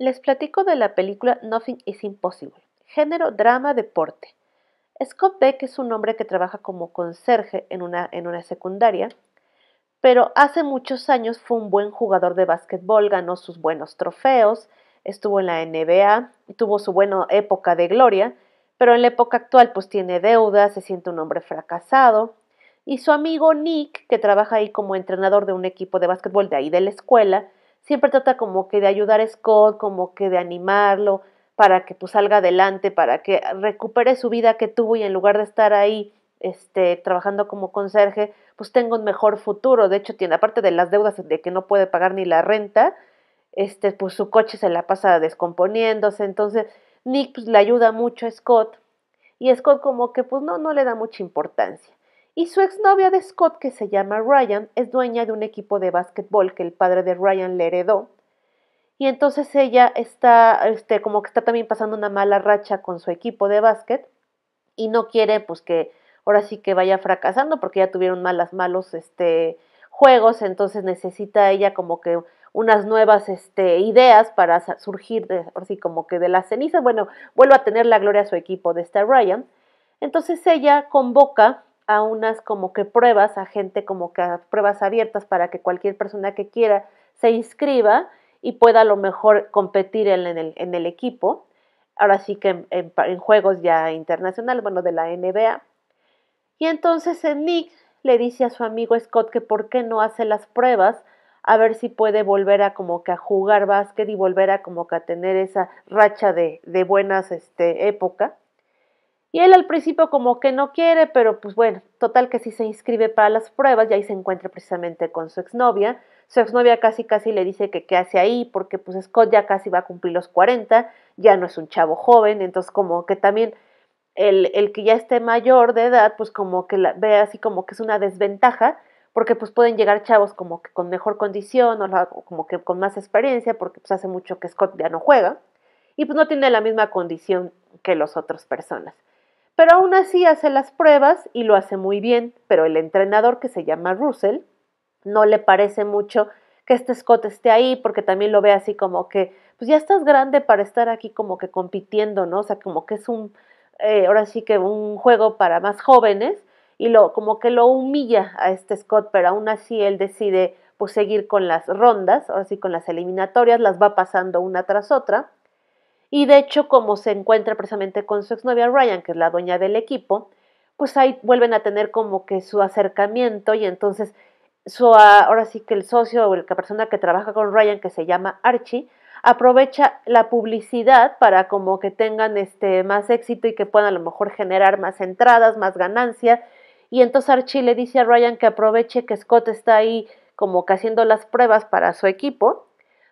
Les platico de la película Nothing is Impossible, género drama deporte. Scott Beck es un hombre que trabaja como conserje en una, en una secundaria, pero hace muchos años fue un buen jugador de básquetbol, ganó sus buenos trofeos, estuvo en la NBA, tuvo su buena época de gloria, pero en la época actual pues tiene deudas, se siente un hombre fracasado. Y su amigo Nick, que trabaja ahí como entrenador de un equipo de básquetbol de ahí de la escuela, siempre trata como que de ayudar a Scott, como que de animarlo para que pues salga adelante, para que recupere su vida que tuvo y en lugar de estar ahí este, trabajando como conserje, pues tenga un mejor futuro. De hecho, tiene, aparte de las deudas de que no puede pagar ni la renta, este, pues su coche se la pasa descomponiéndose. Entonces, Nick pues, le ayuda mucho a Scott. Y Scott como que pues no, no le da mucha importancia. Y su exnovia de Scott, que se llama Ryan, es dueña de un equipo de básquetbol que el padre de Ryan le heredó. Y entonces ella está, este, como que está también pasando una mala racha con su equipo de básquet y no quiere, pues que ahora sí que vaya fracasando porque ya tuvieron malas, malos, este, juegos, entonces necesita ella como que unas nuevas este, ideas para surgir, de, así como que de la ceniza. bueno, vuelva a tener la gloria a su equipo de este Ryan. Entonces ella convoca a unas como que pruebas, a gente como que a pruebas abiertas para que cualquier persona que quiera se inscriba y pueda a lo mejor competir en, el, equipo. Ahora sí que en, juegos ya internacionales, bueno, de la NBA. Y entonces Nick le dice a su amigo Scott que por qué no hace las pruebas a ver si puede volver a como que a jugar básquet y volver a como que a tener esa racha de, buenas este, época. Y él al principio como que no quiere, pero pues bueno, total que sí se inscribe para las pruebas y ahí se encuentra precisamente con su exnovia. Su exnovia casi casi le dice que qué hace ahí porque pues Scott ya casi va a cumplir los 40, ya no es un chavo joven, entonces como que también el, que ya esté mayor de edad pues como que la, ve así como que es una desventaja porque pues pueden llegar chavos como que con mejor condición o como que con más experiencia porque pues hace mucho que Scott ya no juega y pues no tiene la misma condición que las otras personas pero aún así hace las pruebas y lo hace muy bien, pero el entrenador que se llama Russell no le parece mucho que este Scott esté ahí porque también lo ve así como que, pues ya estás grande para estar aquí como que compitiendo, ¿no? O sea, como que es un, eh, ahora sí que un juego para más jóvenes y lo, como que lo humilla a este Scott, pero aún así él decide pues seguir con las rondas, ahora sí con las eliminatorias, las va pasando una tras otra y de hecho, como se encuentra precisamente con su exnovia Ryan, que es la dueña del equipo, pues ahí vuelven a tener como que su acercamiento y entonces su, ah, ahora sí que el socio o la persona que trabaja con Ryan, que se llama Archie, aprovecha la publicidad para como que tengan este más éxito y que puedan a lo mejor generar más entradas, más ganancia. Y entonces Archie le dice a Ryan que aproveche que Scott está ahí como que haciendo las pruebas para su equipo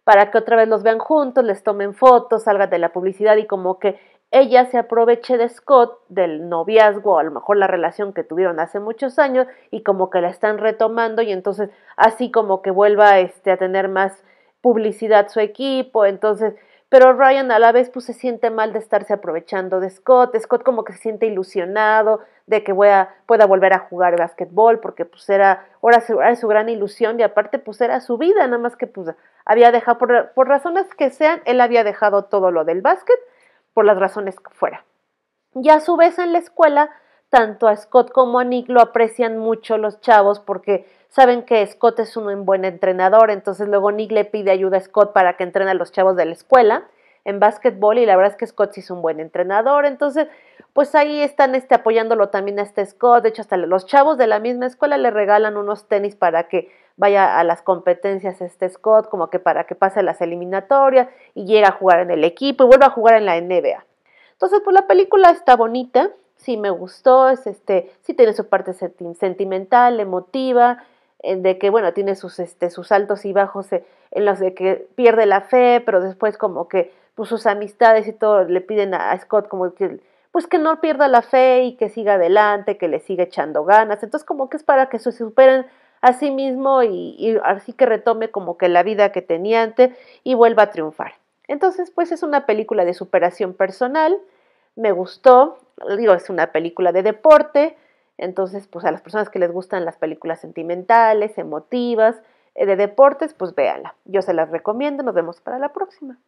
para que otra vez los vean juntos, les tomen fotos, salgan de la publicidad y como que ella se aproveche de Scott, del noviazgo, o a lo mejor la relación que tuvieron hace muchos años, y como que la están retomando, y entonces así como que vuelva este, a tener más publicidad su equipo, entonces pero Ryan a la vez pues se siente mal de estarse aprovechando de Scott, Scott como que se siente ilusionado de que pueda volver a jugar básquetbol porque pues era, su, gran ilusión y aparte pues era su vida, nada más que pues había dejado, por, por razones que sean, él había dejado todo lo del básquet por las razones que fuera. Y a su vez en la escuela, tanto a Scott como a Nick lo aprecian mucho los chavos porque saben que Scott es un buen entrenador, entonces luego Nick le pide ayuda a Scott para que entrene a los chavos de la escuela en básquetbol y la verdad es que Scott sí es un buen entrenador, entonces pues ahí están este, apoyándolo también a este Scott, de hecho hasta los chavos de la misma escuela le regalan unos tenis para que vaya a las competencias este Scott, como que para que pase las eliminatorias y llega a jugar en el equipo y vuelva a jugar en la NBA. Entonces pues la película está bonita, sí me gustó, es este, sí tiene su parte sentimental, emotiva, de que bueno, tiene sus, este, sus altos y bajos eh, en los de que pierde la fe, pero después como que pues, sus amistades y todo le piden a Scott como que pues que no pierda la fe y que siga adelante, que le siga echando ganas. Entonces como que es para que se superen a sí mismo y, y así que retome como que la vida que tenía antes y vuelva a triunfar. Entonces pues es una película de superación personal, me gustó, es una película de deporte, entonces pues a las personas que les gustan las películas sentimentales, emotivas, eh, de deportes, pues véanla. Yo se las recomiendo, nos vemos para la próxima.